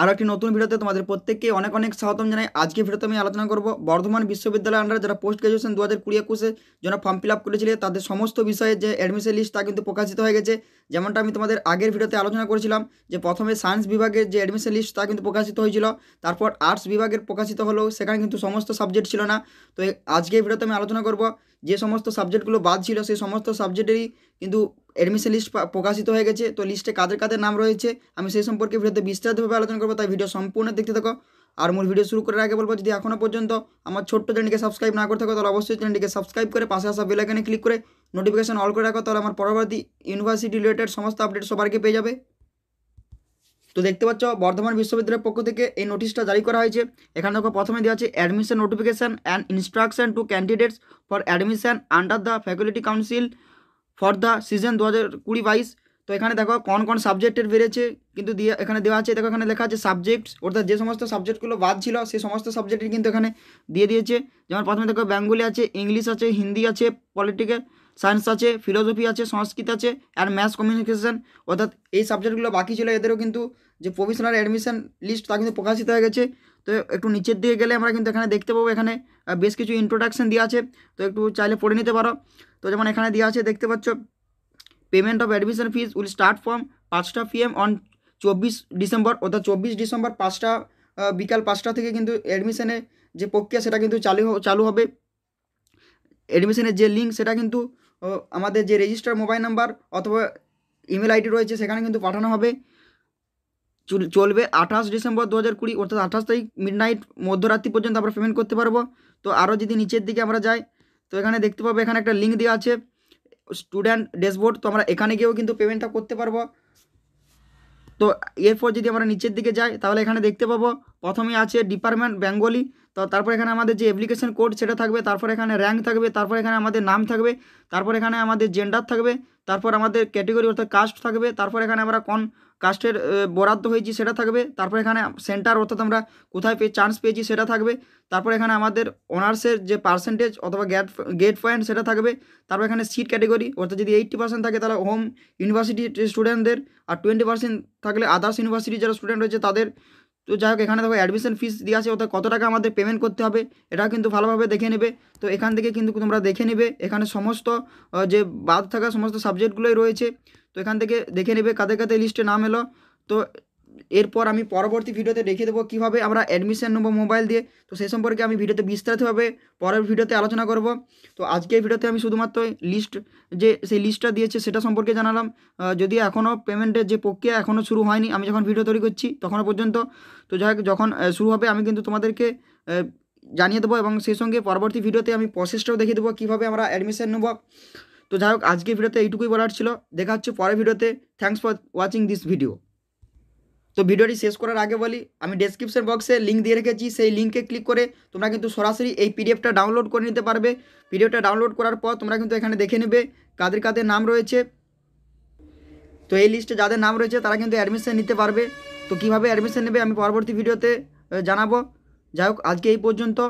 আরও একটি নতুন ভিডিওতে তোমাদের প্রত্যেককে অনেক অনেক স্বাগতম জানাই আজকে ভিডিওতে আমি আলোচনা করব বর্ধমান বিশ্ববিদ্যালয়ের আন্ডারে যারা পোস্ট গ্রাজুয়েশন দু হাজার কুড়ি একুশে যেন ফর্ম ফিল আপ করেছিলে তাদের সমস্ত বিষয়ে যে অ্যাডমিশন লিস্ট তা কিন্তু প্রকাশিত হয়ে গেছে যেমনটা আমি তোমাদের আগের ভিডিওতে আলোচনা করেছিলাম যে প্রথমে সায়েন্স বিভাগের যে অ্যাডমিশন লিস্ট তা কিন্তু প্রকাশিত হয়েছিল তারপর আর্টস বিভাগের প্রকাশিত হলো সেখানে কিন্তু সমস্ত সাবজেক্ট ছিল না তো আজকে ভিডিওতে আমি আলোচনা করব যে সমস্ত সাবজেক্টগুলো বাদ ছিল সেই সমস্ত সাবজেক্টেরই কিন্তু অ্যাডমিশন লিস্ট প্রকাশিত হয়ে গেছে তো লিস্টে কাদের কাদের নাম রয়েছে আমি সেই সম্পর্কে ভিডিওতে বিস্তারিতভাবে আলোচনা করবো তাই ভিডিও সম্পূর্ণ দেখতে থাকো আর মূল ভিডিও শুরু করার আগে বলবো যদি এখনও পর্যন্ত আমার ছোট্ট চ্যানেলটিকে সাবস্ক্রাইব না করতে থাকো তাহলে অবশ্যই চ্যানেলটিকে সাবস্ক্রাইব করে পাশে আসা বেলাইকানে ক্লিক করে নোটিফিকেশান অল করে রাখো তাহলে আমার পরবর্তী ইউনিভার্সিটি রিলেটেড সমস্ত আপডেট সবারকে পেয়ে যাবে তো দেখতে পাচ্ছ বর্ধমান বিশ্ববিদ্যালয়ের পক্ষ থেকে এই নোটিশটা জারি করা হয়েছে এখানে দেখো প্রথমে দেওয়া আছে admission notification and instruction to candidates for admission under the faculty council for the season দু হাজার কুড়ি বাইশ তো এখানে দেখো কোন কোন সাবজেক্টের বেড়েছে কিন্তু দিয়ে এখানে দেওয়া আছে দেখো এখানে লেখা আছে সাবজেক্ট অর্থাৎ যে সমস্ত সাবজেক্টগুলো বাদ ছিল সেই সমস্ত সাবজেক্টের কিন্তু এখানে দিয়ে দিয়েছে যেমন প্রথমে দেখো বেঙ্গলি আছে ইংলিশ আছে হিন্দি আছে পলিটিক্যাল সায়েন্স আছে ফিলোসফি আছে সংস্কৃত আছে আর ম্যাথস কমিউনিকেশন অর্থাৎ এই সাবজেক্টগুলো বাকি ছিল এদেরও কিন্তু যে প্রফেশনাল অ্যাডমিশন লিস্ট তা কিন্তু প্রকাশিত হয়ে গেছে তো একটু নিচের দিকে গেলে আমরা কিন্তু এখানে দেখতে পাবো এখানে বেশ কিছু ইন্ট্রোডাকশান দেওয়া আছে তো একটু চাইলে পড়ে নিতে পারো তো যেমন এখানে দেওয়া আছে দেখতে পাচ্ছ payment of admission fees will start from পাঁচটা পিএম অন চব্বিশ ডিসেম্বর অর্থাৎ চব্বিশ ডিসেম্বর পাঁচটা বিকাল পাঁচটা থেকে কিন্তু অ্যাডমিশনের যে প্রক্রিয়া সেটা কিন্তু চালু চালু হবে অ্যাডমিশনের যে লিঙ্ক সেটা কিন্তু আমাদের যে রেজিস্টার মোবাইল নাম্বার অথবা ইমেল আইডি রয়েছে সেখানে কিন্তু পাঠানো হবে চলবে আঠাশ ডিসেম্বর দু হাজার কুড়ি অর্থাৎ আঠাশ তারিখ মিডনাইট মধ্যরাত্রি পর্যন্ত আমরা পেমেন্ট করতে পারবো তো আরও যদি নিচের দিকে আমরা যাই তো এখানে দেখতে পাবো এখানে একটা লিঙ্ক দেওয়া আছে স্টুডেন্ট ড্যাশবোর্ড তো আমরা এখানে গিয়েও কিন্তু পেমেন্টটা করতে পারবো তো এরপর যদি আমরা নিচের দিকে যাই তাহলে এখানে দেখতে পাবো প্রথমে আছে ডিপার্টমেন্ট বেঙ্গলি তো তারপর এখানে আমাদের যে অ্যাপ্লিকেশন কোড সেটা থাকবে তারপর এখানে র্যাঙ্ক থাকবে তারপর এখানে আমাদের নাম থাকবে তারপর এখানে আমাদের জেন্ডার থাকবে তারপর আমাদের ক্যাটেগরি অর্থাৎ কাস্ট থাকবে তারপর এখানে আমরা কোন কাস্টের বরাদ্দ হয়েছি সেটা থাকবে তারপর এখানে সেন্টার অর্থাৎ আমরা কোথায় পেয়ে চান্স পেয়েছি সেটা থাকবে তারপর এখানে আমাদের অনার্সের যে পার্সেন্টেজ অথবা গ্যাট গেট পয়েন্ট সেটা থাকবে তারপর এখানে সিট ক্যাটেগরি অর্থাৎ যদি এইট্টি পার্সেন্ট থাকে তাহলে হোম ইউনিভার্সিটি স্টুডেন্টদের আর টোয়েন্টি পার্সেন্ট থাকলে আদার্স ইউনিভার্সিটি যারা স্টুডেন্ট রয়েছে তাদের তো যাই হোক এখানে দেখো অ্যাডমিশন ফিস দিয়ে আছে অর্থাৎ কত টাকা আমাদের পেমেন্ট করতে হবে এটাও কিন্তু ভালোভাবে দেখে নেবে তো এখান থেকে কিন্তু তোমরা দেখে নেবে এখানে সমস্ত যে বাদ থাকা সমস্ত সাবজেক্টগুলোই রয়েছে তো এখান থেকে দেখে নেবে কাদের কাদের লিস্টে নাম এলো তো এরপর আমি পরবর্তী ভিডিওতে দেখিয়ে দেবো কীভাবে আমরা অ্যাডমিশন নেবো মোবাইল দিয়ে তো সেই সম্পর্কে আমি ভিডিওতে বিস্তারিতভাবে পরের ভিডিওতে আলোচনা করব তো আজকের ভিডিওতে আমি শুধুমাত্র লিস্ট যে সেই লিস্টটা দিয়েছে সেটা সম্পর্কে জানালাম যদি এখনও পেমেন্টের যে প্রক্রিয়া এখনও শুরু হয়নি আমি যখন ভিডিও তৈরি করছি তখনও পর্যন্ত তো যাই যখন শুরু হবে আমি কিন্তু তোমাদেরকে জানিয়ে দেবো এবং সেই সঙ্গে পরবর্তী ভিডিওতে আমি প্রসেসটাও দেখিয়ে দেবো কীভাবে আমরা অ্যাডমিশন নেবো তো যাই হোক আজকের ভিডিওতে এইটুকুই বলার ছিল দেখা হচ্ছে পরের ভিডিওতে thanks for watching this video তো ভিডিওটি শেষ করার আগে বলি আমি ডেসক্রিপশন বক্সে লিঙ্ক দিয়ে রেখেছি সেই লিঙ্কে ক্লিক করে তোমরা কিন্তু সরাসরি এই পিডিএফটা ডাউনলোড করে নিতে পারবে পিডিএফটা ডাউনলোড করার পর তোমরা কিন্তু এখানে দেখে নেবে কাদের কাদের নাম রয়েছে তো এই লিস্টে যাদের নাম রয়েছে তারা কিন্তু অ্যাডমিশন নিতে পারবে তো কীভাবে অ্যাডমিশন নেবে আমি পরবর্তী ভিডিওতে জানাবো যাই হোক আজকে এই পর্যন্ত